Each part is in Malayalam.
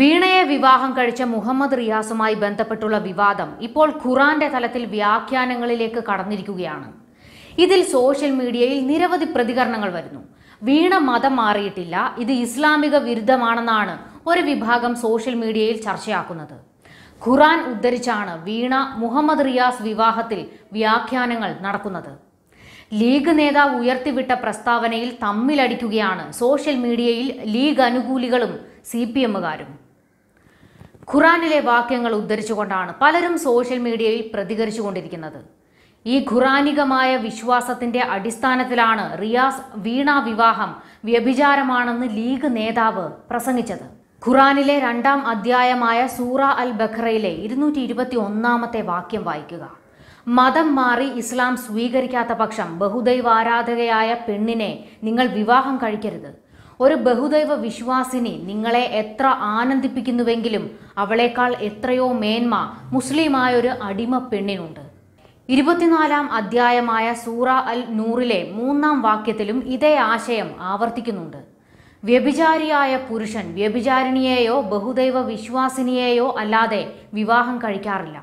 വീണയെ വിവാഹം കഴിച്ച മുഹമ്മദ് റിയാസുമായി ബന്ധപ്പെട്ടുള്ള വിവാദം ഇപ്പോൾ ഖുറാന്റെ തലത്തിൽ വ്യാഖ്യാനങ്ങളിലേക്ക് കടന്നിരിക്കുകയാണ് ഇതിൽ സോഷ്യൽ മീഡിയയിൽ നിരവധി പ്രതികരണങ്ങൾ വരുന്നു വീണ മതം മാറിയിട്ടില്ല ഇത് ഇസ്ലാമിക വിരുദ്ധമാണെന്നാണ് ഒരു വിഭാഗം സോഷ്യൽ മീഡിയയിൽ ചർച്ചയാക്കുന്നത് ഖുറാൻ ഉദ്ധരിച്ചാണ് വീണ മുഹമ്മദ് റിയാസ് വിവാഹത്തിൽ വ്യാഖ്യാനങ്ങൾ നടക്കുന്നത് ലീഗ് നേതാവ് ഉയർത്തിവിട്ട പ്രസ്താവനയിൽ തമ്മിലടിക്കുകയാണ് സോഷ്യൽ മീഡിയയിൽ ലീഗ് അനുകൂലികളും സി പി എമ്മുകാരും ഖുറാനിലെ വാക്യങ്ങൾ ഉദ്ധരിച്ചുകൊണ്ടാണ് പലരും സോഷ്യൽ മീഡിയയിൽ പ്രതികരിച്ചുകൊണ്ടിരിക്കുന്നത് ഈ ഖുറാനികമായ വിശ്വാസത്തിന്റെ അടിസ്ഥാനത്തിലാണ് റിയാസ് വീണ വിവാഹം വ്യഭിചാരമാണെന്ന് ലീഗ് നേതാവ് പ്രസംഗിച്ചത് ഖുറാനിലെ രണ്ടാം അധ്യായമായ സൂറ അൽ ബഖ്റയിലെ ഇരുന്നൂറ്റി ഇരുപത്തി ഒന്നാമത്തെ വാക്യം വായിക്കുക മതം മാറി ഇസ്ലാം സ്വീകരിക്കാത്ത പക്ഷം ബഹുദൈവാരാധകയായ പെണ്ണിനെ നിങ്ങൾ വിവാഹം കഴിക്കരുത് ഒരു ബഹുദൈവ വിശ്വാസിനി നിങ്ങളെ എത്ര ആനന്ദിപ്പിക്കുന്നുവെങ്കിലും അവളേക്കാൾ എത്രയോ മേന്മ മുസ്ലിമായ ഒരു അടിമ പെണ്ണിനുണ്ട് ഇരുപത്തിനാലാം അധ്യായമായ സൂറ അൽ നൂറിലെ മൂന്നാം വാക്യത്തിലും ഇതേ ആശയം ആവർത്തിക്കുന്നുണ്ട് വ്യഭിചാരിയായ പുരുഷൻ വ്യഭിചാരിണിയെയോ ബഹുദൈവ വിശ്വാസിനിയെയോ അല്ലാതെ വിവാഹം കഴിക്കാറില്ല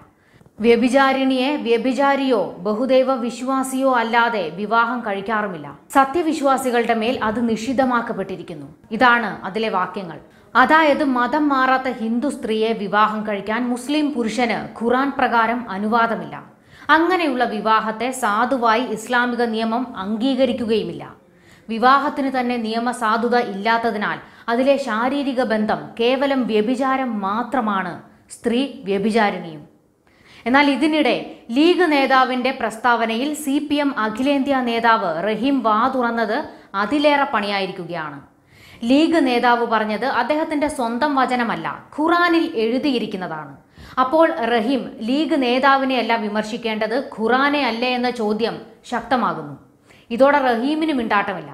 വ്യഭിചാരിണിയെ വ്യഭിചാരിയോ ബഹുദൈവ വിശ്വാസിയോ അല്ലാതെ വിവാഹം കഴിക്കാറുമില്ല സത്യവിശ്വാസികളുടെ മേൽ അത് നിഷിദ്ധമാക്കപ്പെട്ടിരിക്കുന്നു ഇതാണ് അതിലെ വാക്യങ്ങൾ അതായത് മതം മാറാത്ത ഹിന്ദു സ്ത്രീയെ വിവാഹം കഴിക്കാൻ മുസ്ലിം പുരുഷന് ഖുറാൻ പ്രകാരം അനുവാദമില്ല അങ്ങനെയുള്ള വിവാഹത്തെ സാധുവായി ഇസ്ലാമിക നിയമം അംഗീകരിക്കുകയുമില്ല വിവാഹത്തിന് തന്നെ നിയമ സാധുത ഇല്ലാത്തതിനാൽ അതിലെ ശാരീരിക ബന്ധം കേവലം വ്യഭിചാരം മാത്രമാണ് സ്ത്രീ വ്യഭിചാരിണിയും എന്നാൽ ഇതിനിടെ ലീഗ് നേതാവിന്റെ പ്രസ്താവനയിൽ സി പി എം അഖിലേന്ത്യാ നേതാവ് റഹീം വാ തുറന്നത് അതിലേറെ പണിയായിരിക്കുകയാണ് ലീഗ് നേതാവ് പറഞ്ഞത് അദ്ദേഹത്തിന്റെ സ്വന്തം വചനമല്ല ഖുറാനിൽ എഴുതിയിരിക്കുന്നതാണ് അപ്പോൾ റഹീം ലീഗ് നേതാവിനെയല്ല വിമർശിക്കേണ്ടത് ഖുറാനെ അല്ലേ എന്ന ചോദ്യം ശക്തമാകുന്നു ഇതോടെ റഹീമിനും മിണ്ടാട്ടമില്ല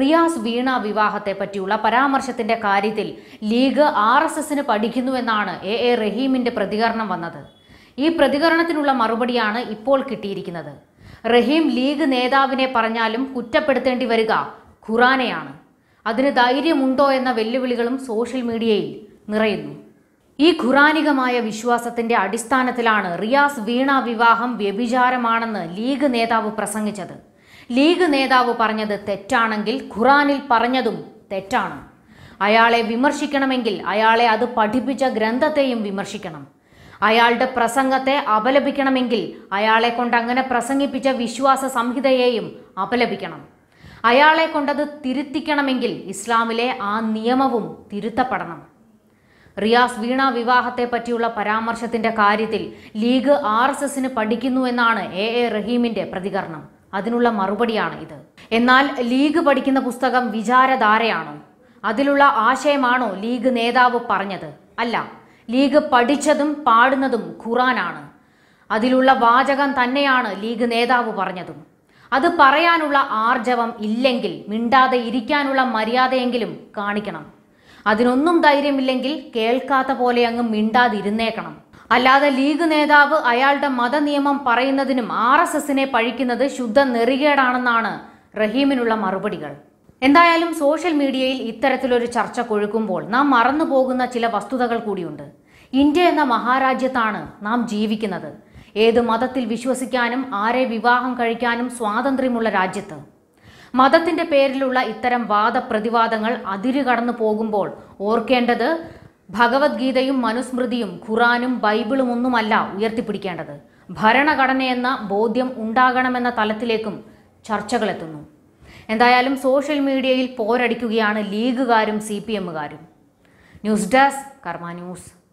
റിയാസ് വീണ വിവാഹത്തെ പറ്റിയുള്ള പരാമർശത്തിന്റെ കാര്യത്തിൽ ലീഗ് ആർ എസ് എസിന് പഠിക്കുന്നുവെന്നാണ് എ എ റഹീമിന്റെ പ്രതികരണം വന്നത് ഈ പ്രതികരണത്തിനുള്ള മറുപടിയാണ് ഇപ്പോൾ കിട്ടിയിരിക്കുന്നത് റഹീം ലീഗ് നേതാവിനെ പറഞ്ഞാലും കുറ്റപ്പെടുത്തേണ്ടി വരിക ഖുറാനെയാണ് അതിന് ധൈര്യമുണ്ടോ എന്ന വെല്ലുവിളികളും സോഷ്യൽ മീഡിയയിൽ നിറയുന്നു ഈ ഖുറാനികമായ വിശ്വാസത്തിന്റെ അടിസ്ഥാനത്തിലാണ് റിയാസ് വീണ വിവാഹം വ്യഭിചാരമാണെന്ന് ലീഗ് നേതാവ് പ്രസംഗിച്ചത് ലീഗ് നേതാവ് പറഞ്ഞത് തെറ്റാണെങ്കിൽ ഖുറാനിൽ പറഞ്ഞതും തെറ്റാണ് അയാളെ വിമർശിക്കണമെങ്കിൽ അയാളെ അത് പഠിപ്പിച്ച ഗ്രന്ഥത്തെയും വിമർശിക്കണം അയാളുടെ പ്രസംഗത്തെ അപലപിക്കണമെങ്കിൽ അയാളെ കൊണ്ട് അങ്ങനെ പ്രസംഗിപ്പിച്ച വിശ്വാസ സംഹിതയെയും അപലപിക്കണം അയാളെ കൊണ്ടത് തിരുത്തിക്കണമെങ്കിൽ ഇസ്ലാമിലെ ആ നിയമവും തിരുത്തപ്പെടണം റിയാസ് വീണ വിവാഹത്തെ പറ്റിയുള്ള പരാമർശത്തിന്റെ കാര്യത്തിൽ ലീഗ് ആർ എസ് എസിന് പഠിക്കുന്നു എന്നാണ് എ എ റഹീമിന്റെ പ്രതികരണം അതിനുള്ള മറുപടിയാണ് ഇത് എന്നാൽ ലീഗ് പഠിക്കുന്ന പുസ്തകം വിചാരധാരയാണോ അതിലുള്ള ആശയമാണോ ലീഗ് നേതാവ് പറഞ്ഞത് അല്ല ലീഗ് പഠിച്ചതും പാടുന്നതും ഖുറാനാണ് അതിലുള്ള വാചകം തന്നെയാണ് ലീഗ് നേതാവ് പറഞ്ഞതും അത് പറയാനുള്ള ആർജവം ഇല്ലെങ്കിൽ മിണ്ടാതെ ഇരിക്കാനുള്ള മര്യാദയെങ്കിലും കാണിക്കണം അതിനൊന്നും ധൈര്യമില്ലെങ്കിൽ കേൾക്കാത്ത പോലെ അങ്ങ് മിണ്ടാതിരുന്നേക്കണം അല്ലാതെ ലീഗ് നേതാവ് അയാളുടെ മതനിയമം പറയുന്നതിനും ആർ എസ് എസിനെ പഴിക്കുന്നത് ശുദ്ധ നെറികേടാണെന്നാണ് റഹീമിനുള്ള മറുപടികൾ എന്തായാലും സോഷ്യൽ മീഡിയയിൽ ഇത്തരത്തിലൊരു ചർച്ച കൊഴുക്കുമ്പോൾ നാം മറന്നു പോകുന്ന ചില വസ്തുതകൾ കൂടിയുണ്ട് ഇന്ത്യ എന്ന മഹാരാജ്യത്താണ് നാം ജീവിക്കുന്നത് ഏത് മതത്തിൽ വിശ്വസിക്കാനും ആരെ വിവാഹം കഴിക്കാനും സ്വാതന്ത്ര്യമുള്ള രാജ്യത്ത് മതത്തിന്റെ പേരിലുള്ള ഇത്തരം വാദപ്രതിവാദങ്ങൾ അതിരുകടന്നു പോകുമ്പോൾ ഓർക്കേണ്ടത് ഭഗവത്ഗീതയും മനുസ്മൃതിയും ഖുറാനും ബൈബിളും ഒന്നുമല്ല ഉയർത്തിപ്പിടിക്കേണ്ടത് ഭരണഘടനയെന്ന ബോധ്യം ഉണ്ടാകണമെന്ന തലത്തിലേക്കും ചർച്ചകളെത്തുന്നു എന്തായാലും സോഷ്യൽ മീഡിയയിൽ പോരടിക്കുകയാണ് ലീഗുകാരും സി പി എമ്മുകാരും ന്യൂസ് ഡെസ്ക് കർമ്മ ന്യൂസ്